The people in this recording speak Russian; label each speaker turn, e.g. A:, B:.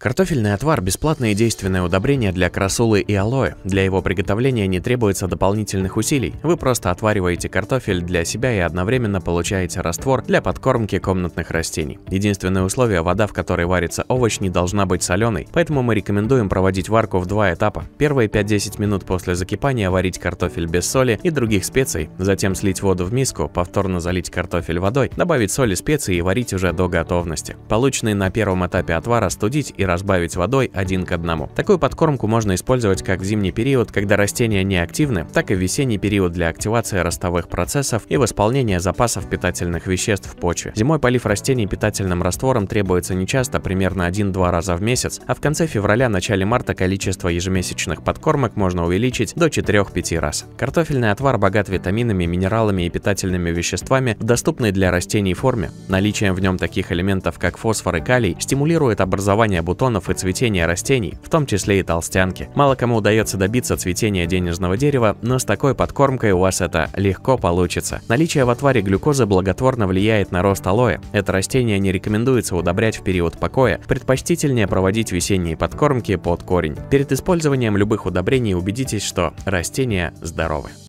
A: Картофельный отвар – бесплатное действенное удобрение для красулы и алоэ. Для его приготовления не требуется дополнительных усилий. Вы просто отвариваете картофель для себя и одновременно получаете раствор для подкормки комнатных растений. Единственное условие – вода, в которой варится овощ, не должна быть соленой, поэтому мы рекомендуем проводить варку в два этапа. Первые 5-10 минут после закипания варить картофель без соли и других специй, затем слить воду в миску, повторно залить картофель водой, добавить соль и специи и варить уже до готовности. Полученный на первом этапе отвар остудить и разбавить водой один к одному. Такую подкормку можно использовать как в зимний период, когда растения не активны, так и в весенний период для активации ростовых процессов и восполнения запасов питательных веществ в почве. Зимой полив растений питательным раствором требуется нечасто, примерно 1-2 раза в месяц, а в конце февраля-начале марта количество ежемесячных подкормок можно увеличить до 4-5 раз. Картофельный отвар богат витаминами, минералами и питательными веществами в доступной для растений форме. Наличие в нем таких элементов, как фосфор и калий, стимулирует образование бутылки бутонов и цветения растений, в том числе и толстянки. Мало кому удается добиться цветения денежного дерева, но с такой подкормкой у вас это легко получится. Наличие в отваре глюкозы благотворно влияет на рост алоэ. Это растение не рекомендуется удобрять в период покоя, предпочтительнее проводить весенние подкормки под корень. Перед использованием любых удобрений убедитесь, что растения здоровы.